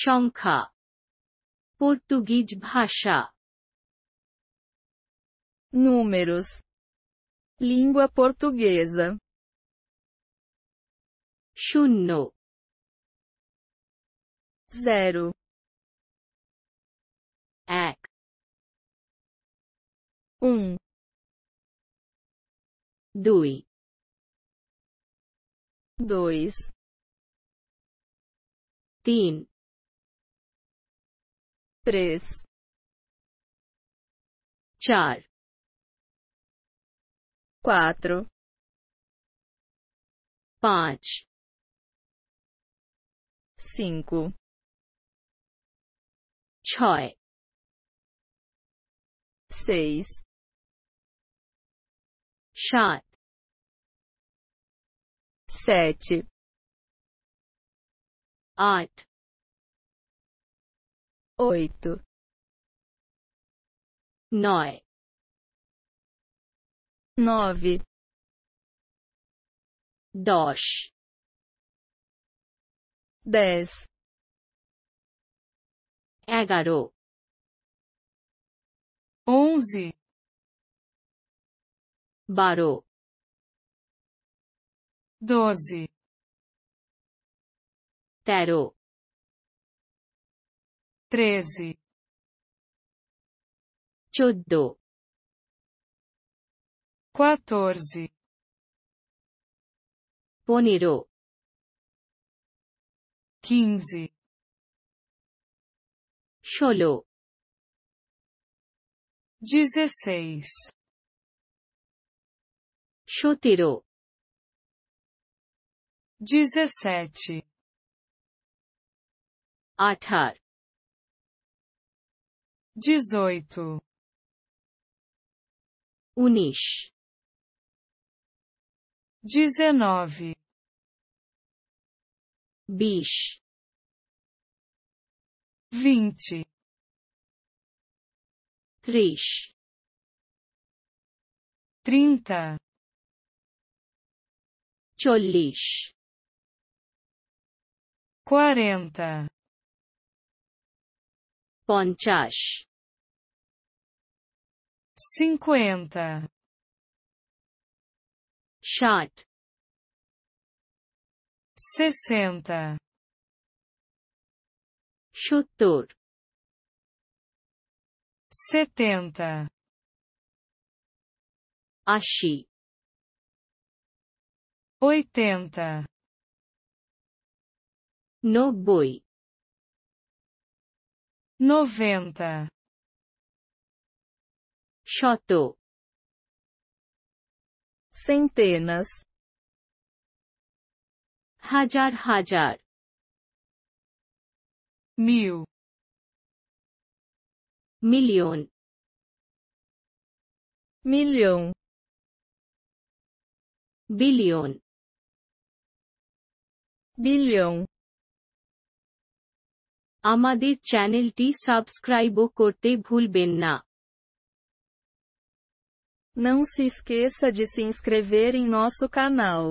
সংখ্যা পর্তুগিজ ভাষা números língua portuguesa শূন্য zero এক um dui dois tin três, char, quatro, पाँच, cinco, ছয়, seis, সাত, sete, oito, oito, nove, nove, dois, dez, egaro, é, onze, baro doze, tero treze, Choddo. quatorze, Poniro. quinze, Sholo. dezesseis, Shotero. dezessete, Athar dezoito, Unis. dezenove, Bis. vinte, Tris. trinta, Cholis. quarenta Ponchash. cinquenta ষাট sessenta সত্তর setenta আশি oitenta boi noventa, Shoto. Centenas. Hajar hajar. Mil. Milhão. Milhão. Bilhão. Bilhão. আমাদের চ্যানেলটি সাবস্ক্রাইবও করতে ভুলবেন না Não se esqueça de se inscrever em nosso canal.